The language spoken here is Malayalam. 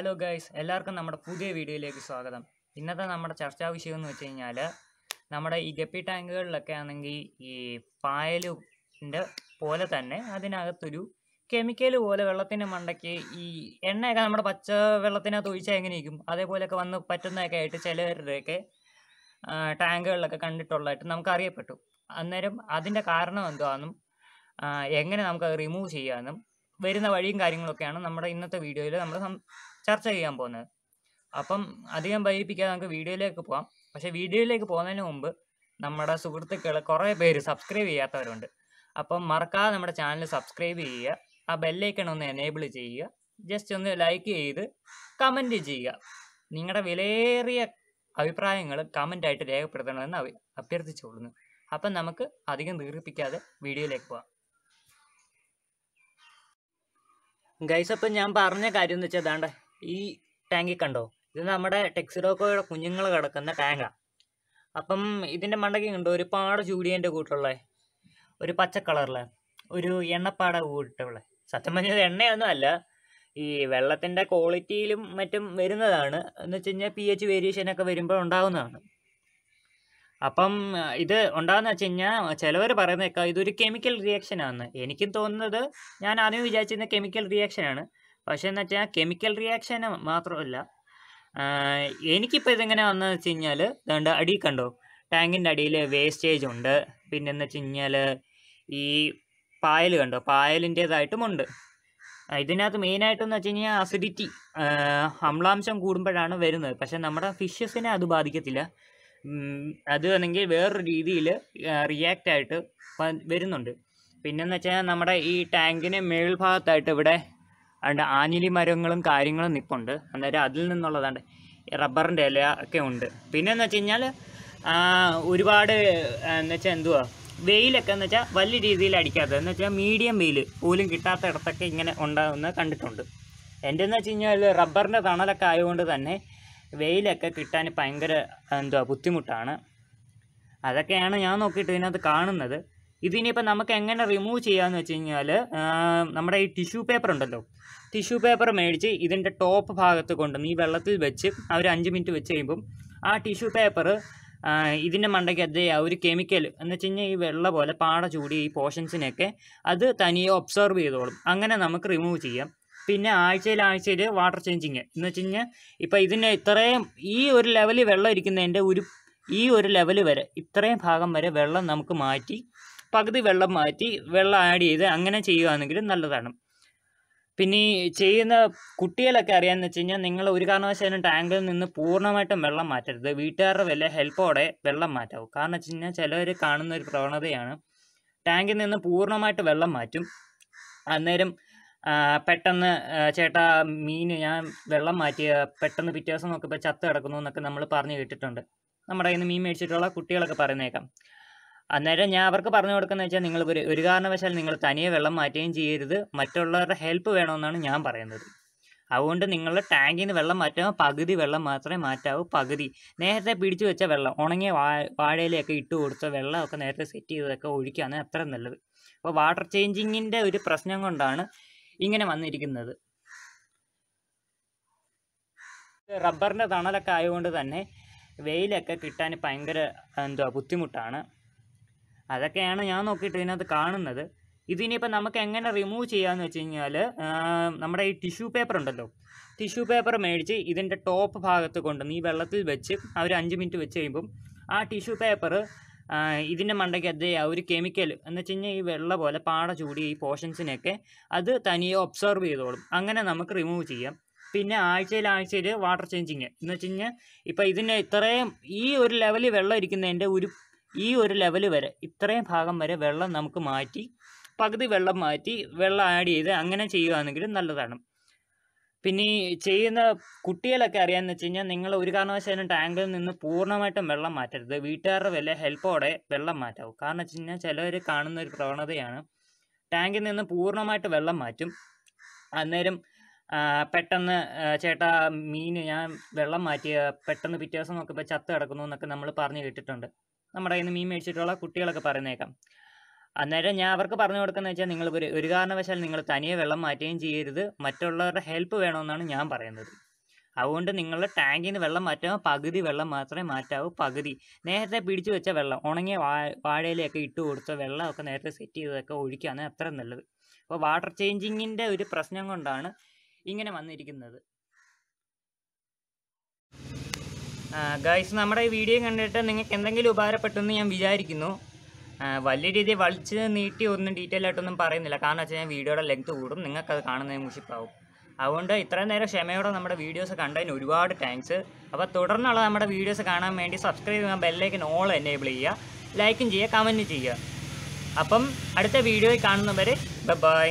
ഹലോ ഗൈസ് എല്ലാവർക്കും നമ്മുടെ പുതിയ വീഡിയോയിലേക്ക് സ്വാഗതം ഇന്നത്തെ നമ്മുടെ ചർച്ചാ വിഷയം എന്ന് വെച്ച് കഴിഞ്ഞാൽ നമ്മുടെ ഈ ഗപ്പി ടാങ്കുകളിലൊക്കെ ആണെങ്കിൽ ഈ പായലിൻ്റെ പോലെ തന്നെ അതിനകത്തൊരു കെമിക്കൽ പോലെ വെള്ളത്തിൻ്റെ മണ്ടയ്ക്ക് ഈ എണ്ണയൊക്കെ നമ്മുടെ പച്ച വെള്ളത്തിനകത്ത് ഒഴിച്ചാൽ എങ്ങനെയിരിക്കും അതേപോലെയൊക്കെ വന്ന് പറ്റുന്നതൊക്കെ ആയിട്ട് ചിലവരുടെയൊക്കെ ടാങ്കുകളിലൊക്കെ കണ്ടിട്ടുള്ളതായിട്ട് നമുക്ക് അറിയപ്പെട്ടു അന്നേരം അതിൻ്റെ കാരണം എന്താണെന്നും എങ്ങനെ നമുക്ക് അത് റിമൂവ് ചെയ്യാമെന്നും വരുന്ന വഴിയും കാര്യങ്ങളൊക്കെയാണ് നമ്മുടെ ഇന്നത്തെ വീഡിയോയിൽ നമ്മൾ ചർച്ച ചെയ്യാൻ പോകുന്നത് അപ്പം അധികം വൈകിപ്പിക്കാതെ നമുക്ക് വീഡിയോയിലേക്ക് പോകാം പക്ഷേ വീഡിയോയിലേക്ക് പോകുന്നതിന് മുമ്പ് നമ്മുടെ സുഹൃത്തുക്കൾ കുറേ പേര് സബ്സ്ക്രൈബ് ചെയ്യാത്തവരുണ്ട് അപ്പം മറക്കാതെ നമ്മുടെ ചാനൽ സബ്സ്ക്രൈബ് ചെയ്യുക ആ ബെല്ലൈക്കൺ ഒന്ന് എനേബിൾ ചെയ്യുക ജസ്റ്റ് ഒന്ന് ലൈക്ക് ചെയ്ത് കമൻറ്റ് ചെയ്യുക നിങ്ങളുടെ വിലയേറിയ അഭിപ്രായങ്ങൾ കമൻ്റായിട്ട് രേഖപ്പെടുത്തണമെന്ന് അവ അഭ്യർത്ഥിച്ചുകൊള്ളുന്നു അപ്പം നമുക്ക് അധികം ദീർഘിപ്പിക്കാതെ വീഡിയോയിലേക്ക് പോകാം ഗൈസപ്പം ഞാൻ പറഞ്ഞ കാര്യം എന്ന് വെച്ചാൽ ഇതാണ്ടേ ഈ ടാങ്കിൽ കണ്ടോ ഇത് നമ്മുടെ ടെക്സിഡോക്കോയുടെ കുഞ്ഞുങ്ങൾ കിടക്കുന്ന ടാങ്കാണ് അപ്പം ഇതിൻ്റെ മണ്ടക്കി കണ്ടോ ഒരു പാട ചൂടിയൻ്റെ കൂട്ടുള്ള ഒരു പച്ച കളറിലെ ഒരു എണ്ണപ്പാട കൂട്ടുള്ള സത്യം പറഞ്ഞത് എണ്ണയൊന്നും അല്ല ഈ വെള്ളത്തിൻ്റെ ക്വാളിറ്റിയിലും മറ്റും വരുന്നതാണ് എന്ന് വെച്ച് കഴിഞ്ഞാൽ പി എച്ച് വേരിയേഷനൊക്കെ വരുമ്പോൾ ഉണ്ടാകുന്നതാണ് അപ്പം ഇത് ഉണ്ടാകുന്ന വെച്ച് കഴിഞ്ഞാൽ ചിലവർ പറയുന്നേക്കാം ഇതൊരു കെമിക്കൽ റിയാക്ഷൻ എനിക്കും തോന്നുന്നത് ഞാൻ ആദ്യം വിചാരിച്ചിരുന്ന കെമിക്കൽ റിയാക്ഷൻ ആണ് പക്ഷേ എന്ന് വെച്ചാൽ കെമിക്കൽ റിയാക്ഷൻ മാത്രമല്ല എനിക്കിപ്പോൾ ഇതെങ്ങനെ വന്നതെന്ന് വെച്ച് കഴിഞ്ഞാൽ ഇതുകൊണ്ട് അടി കണ്ടോ ടാങ്കിൻ്റെ അടിയിൽ വേസ്റ്റേജ് ഉണ്ട് പിന്നെ എന്ന് വെച്ച് കഴിഞ്ഞാൽ ഈ പായൽ കണ്ടോ ഉണ്ട് ഇതിനകത്ത് മെയിനായിട്ടെന്ന് വെച്ച് കഴിഞ്ഞാൽ അസിഡിറ്റി അമ്ലാംശം കൂടുമ്പോഴാണ് വരുന്നത് പക്ഷേ നമ്മുടെ ഫിഷസിനെ അത് ബാധിക്കത്തില്ല അത് അല്ലെങ്കിൽ വേറൊരു രീതിയിൽ റിയാക്റ്റ് ആയിട്ട് വരുന്നുണ്ട് പിന്നെന്ന് വെച്ചാൽ നമ്മുടെ ഈ ടാങ്കിന് മേൽഭാഗത്തായിട്ട് ഇവിടെ അതുകൊണ്ട് ആഞ്ഞിലി മരങ്ങളും കാര്യങ്ങളും നിൽപ്പുണ്ട് അന്നേരം അതിൽ നിന്നുള്ളതാണ് റബ്ബറിൻ്റെ ഇല ഒക്കെ ഉണ്ട് പിന്നെ എന്ന് വെച്ച് കഴിഞ്ഞാൽ ഒരുപാട് എന്ന് വെച്ചാൽ എന്തുവാ വെയിലൊക്കെ എന്ന് വെച്ചാൽ വലിയ രീതിയിൽ അടിക്കാത്തത് എന്ന് വെച്ചാൽ മീഡിയം വെയിൽ പോലും കിട്ടാത്ത ഇടത്തൊക്കെ ഇങ്ങനെ ഉണ്ടാകുന്ന കണ്ടിട്ടുണ്ട് എൻ്റെ എന്ന് വെച്ച് കഴിഞ്ഞാൽ റബ്ബറിൻ്റെ തണലൊക്കെ ആയതുകൊണ്ട് തന്നെ വെയിലൊക്കെ കിട്ടാൻ ഭയങ്കര എന്തുവാ ബുദ്ധിമുട്ടാണ് അതൊക്കെയാണ് ഞാൻ നോക്കിയിട്ട് ഇതിനകത്ത് കാണുന്നത് ഇതിനിപ്പോൾ നമുക്ക് എങ്ങനെ റിമൂവ് ചെയ്യാമെന്ന് വെച്ച് കഴിഞ്ഞാൽ നമ്മുടെ ഈ ടിഷ്യൂ പേപ്പർ ഉണ്ടല്ലോ ടിഷ്യൂ പേപ്പർ മേടിച്ച് ഇതിൻ്റെ ടോപ്പ് ഭാഗത്ത് കൊണ്ട് ഈ വെള്ളത്തിൽ വെച്ച് ആ ഒരു അഞ്ച് മിനിറ്റ് വെച്ച് കഴിയുമ്പം ആ ടിഷ്യൂ പേപ്പർ ഇതിൻ്റെ മണ്ടയ്ക്ക് അത് ഒരു കെമിക്കൽ എന്ന് വെച്ച് കഴിഞ്ഞാൽ ഈ വെള്ള പോലെ പാട ചൂടി ഈ പോർഷൻസിനെയൊക്കെ അത് തനിയെ ഒബ്സർവ് ചെയ്തോളും അങ്ങനെ നമുക്ക് റിമൂവ് ചെയ്യാം പിന്നെ ആഴ്ചയിൽ ആഴ്ചയിൽ വാട്ടർ ചേഞ്ചിങ് എന്ന് വെച്ച് കഴിഞ്ഞാൽ ഇപ്പോൾ ഇതിൻ്റെ ഇത്രയും ഈ ഒരു ലെവലിൽ വെള്ളം ഇരിക്കുന്നതിൻ്റെ ഒരു ഈ ഒരു ലെവൽ വരെ ഇത്രയും ഭാഗം വരെ വെള്ളം നമുക്ക് മാറ്റി പകുതി വെള്ളം മാറ്റി വെള്ളം ആഡ് ചെയ്ത് അങ്ങനെ ചെയ്യുകയാണെങ്കിൽ നല്ലതാണ് പിന്നെ ഈ ചെയ്യുന്ന കുട്ടികളൊക്കെ അറിയാമെന്ന് വെച്ച് കഴിഞ്ഞാൽ നിങ്ങൾ ഒരു കാരണവശാലും ടാങ്കിൽ നിന്ന് പൂർണ്ണമായിട്ടും വെള്ളം മാറ്റരുത് വീട്ടുകാരുടെ വല്ല ഹെൽപ്പോടെ വെള്ളം മാറ്റാവും കാരണം വെച്ച് കഴിഞ്ഞാൽ ചിലർ കാണുന്ന ഒരു പ്രവണതയാണ് ടാങ്കിൽ നിന്ന് പൂർണ്ണമായിട്ട് വെള്ളം മാറ്റും അന്നേരം പെട്ടെന്ന് ചേട്ടാ മീൻ ഞാൻ വെള്ളം മാറ്റിയ പെട്ടെന്ന് പിറ്റേ ദിവസം നോക്കിയപ്പോൾ ചത്ത് കിടക്കുന്നു എന്നൊക്കെ നമ്മൾ പറഞ്ഞു കേട്ടിട്ടുണ്ട് നമ്മുടെ കയ്യിൽ നിന്ന് മീൻ മേടിച്ചിട്ടുള്ള കുട്ടികളൊക്കെ പറയുന്നേക്കാം അന്നേരം ഞാൻ അവർക്ക് പറഞ്ഞു കൊടുക്കുന്ന വെച്ചാൽ നിങ്ങൾ ഒരു ഒരു കാരണവശാൽ നിങ്ങൾ തനിയെ വെള്ളം മാറ്റുകയും ചെയ്യരുത് മറ്റുള്ളവരുടെ ഹെൽപ്പ് വേണമെന്നാണ് ഞാൻ പറയുന്നത് അതുകൊണ്ട് നിങ്ങളുടെ ടാങ്കിൽ നിന്ന് വെള്ളം മാറ്റാൻ പകുതി വെള്ളം മാത്രമേ മാറ്റാവൂ പകുതി നേരത്തെ പിടിച്ചു വെച്ച വെള്ളം ഉണങ്ങിയ വാ വാഴയിലൊക്കെ ഇട്ട് കൊടുത്ത വെള്ളമൊക്കെ നേരത്തെ സെറ്റ് ചെയ്തതൊക്കെ ഒഴിക്കുകയാണ് അത്ര നല്ലത് അപ്പോൾ വാട്ടർ ചേഞ്ചിങ്ങിൻ്റെ ഒരു പ്രശ്നം കൊണ്ടാണ് ഇങ്ങനെ വന്നിരിക്കുന്നത് റബ്ബറിൻ്റെ തണലൊക്കെ ആയതുകൊണ്ട് തന്നെ വെയിലൊക്കെ കിട്ടാൻ ഭയങ്കര എന്തുവാ ബുദ്ധിമുട്ടാണ് അതൊക്കെയാണ് ഞാൻ നോക്കിയിട്ട് ഇതിനകത്ത് കാണുന്നത് ഇതിനിപ്പോൾ നമുക്ക് എങ്ങനെ റിമൂവ് ചെയ്യാമെന്ന് വെച്ച് കഴിഞ്ഞാൽ നമ്മുടെ ഈ ടിഷ്യൂ പേപ്പർ ഉണ്ടല്ലോ ടിഷ്യൂ പേപ്പർ മേടിച്ച് ഇതിൻ്റെ ടോപ്പ് ഭാഗത്ത് കൊണ്ടുവന്ന് ഈ വെള്ളത്തിൽ വെച്ച് അവർ അഞ്ച് മിനിറ്റ് വെച്ച് കഴിയുമ്പം ആ ടിഷ്യൂ പേപ്പർ ഇതിൻ്റെ മണ്ടയ്ക്ക് അതേ ആ ഒരു കെമിക്കൽ എന്ന് വെച്ച് കഴിഞ്ഞാൽ ഈ വെള്ള പോലെ പാട ചൂടി ഈ പോർഷൻസിനെയൊക്കെ അത് തനിയെ ഒബ്സർവ് ചെയ്തോളും അങ്ങനെ നമുക്ക് റിമൂവ് ചെയ്യാം പിന്നെ ആഴ്ചയിൽ ആഴ്ചയിൽ വാട്ടർ ചേഞ്ചിങ് എന്ന് വെച്ച് കഴിഞ്ഞാൽ ഇപ്പോൾ ഇതിൻ്റെ ഇത്രയും ഈ ഒരു ലെവലിൽ വെള്ളം ഇരിക്കുന്നതിൻ്റെ ഒരു ഈ ഒരു ലെവൽ വരെ ഇത്രയും ഭാഗം വരെ വെള്ളം നമുക്ക് മാറ്റി പകുതി വെള്ളം മാറ്റി വെള്ളം ആഡ് ചെയ്ത് അങ്ങനെ ചെയ്യുകയാണെങ്കിൽ നല്ലതാണ് പിന്നെ ഈ ചെയ്യുന്ന കുട്ടികളൊക്കെ അറിയാമെന്ന് വെച്ച് കഴിഞ്ഞാൽ നിങ്ങൾ ഒരു കാരണവശാലും ടാങ്കിൽ നിന്ന് പൂർണ്ണമായിട്ടും വെള്ളം മാറ്റരുത് വീട്ടുകാരുടെ വില ഹെൽപ്പോടെ വെള്ളം മാറ്റാവും കാരണം വെച്ച് കഴിഞ്ഞാൽ ചിലവർ കാണുന്ന ഒരു പ്രവണതയാണ് ടാങ്കിൽ നിന്ന് പൂർണ്ണമായിട്ട് വെള്ളം മാറ്റും അന്നേരം പെട്ടെന്ന് ചേട്ടാ മീൻ ഞാൻ വെള്ളം മാറ്റിയ പെട്ടെന്ന് പിറ്റേ ദിവസം നോക്കിയപ്പോൾ ചത്ത് കിടക്കുന്നു എന്നൊക്കെ നമ്മൾ പറഞ്ഞു കേട്ടിട്ടുണ്ട് നമ്മുടെ കയ്യിൽ നിന്ന് മീൻ മേടിച്ചിട്ടുള്ള കുട്ടികളൊക്കെ പറഞ്ഞേക്കാം അന്നേരം ഞാൻ അവർക്ക് പറഞ്ഞു കൊടുക്കുന്നത് വെച്ചാൽ നിങ്ങൾ ഒരു ഒരു കാരണവശാൽ നിങ്ങൾ തനിയെ വെള്ളം മാറ്റുകയും ചെയ്യരുത് മറ്റുള്ളവരുടെ ഹെൽപ്പ് വേണമെന്നാണ് ഞാൻ പറയുന്നത് അതുകൊണ്ട് നിങ്ങളുടെ ടാങ്കിൽ നിന്ന് വെള്ളം മാറ്റാമോ പകുതി വെള്ളം മാത്രമേ മാറ്റാവൂ പകുതി നേരത്തെ പിടിച്ചു വെച്ച വെള്ളം ഉണങ്ങിയ വാഴയിലൊക്കെ ഇട്ട് കൊടുത്ത വെള്ളമൊക്കെ നേരത്തെ സെറ്റ് ചെയ്തതൊക്കെ ഒഴിക്കുകയാണ് അത്ര നല്ലത് അപ്പോൾ വാട്ടർ ചേഞ്ചിങ്ങിൻ്റെ ഒരു പ്രശ്നം കൊണ്ടാണ് ഇങ്ങനെ വന്നിരിക്കുന്നത് ഗൈസ് നമ്മുടെ ഈ വീഡിയോ കണ്ടിട്ട് നിങ്ങൾക്ക് എന്തെങ്കിലും ഉപകാരപ്പെട്ടെന്ന് ഞാൻ വിചാരിക്കുന്നു വലിയ രീതിയിൽ വളിച്ച് നീട്ടി ഒന്നും ഡീറ്റെയിൽ ആയിട്ടൊന്നും പറയുന്നില്ല കാരണം വെച്ചാൽ ഞാൻ വീഡിയോയുടെ ലെങ്ത് കൂടും നിങ്ങൾക്കത് കാണുന്നതിന് മുഷിപ്പാവും അതുകൊണ്ട് ഇത്രയും നേരം ക്ഷമയോടെ നമ്മുടെ വീഡിയോസ് കണ്ടതിന് ഒരുപാട് താങ്ക്സ് അപ്പോൾ തുടർന്നുള്ള നമ്മുടെ വീഡിയോസ് കാണാൻ വേണ്ടി സബ്സ്ക്രൈബ് ചെയ്യുക ബെല്ലേക്കിന് ഓൾ എനേബിൾ ചെയ്യുക ലൈക്കും ചെയ്യുക കമൻറ്റ് ചെയ്യുക അപ്പം അടുത്ത വീഡിയോയിൽ കാണുന്നവരെ ബൈ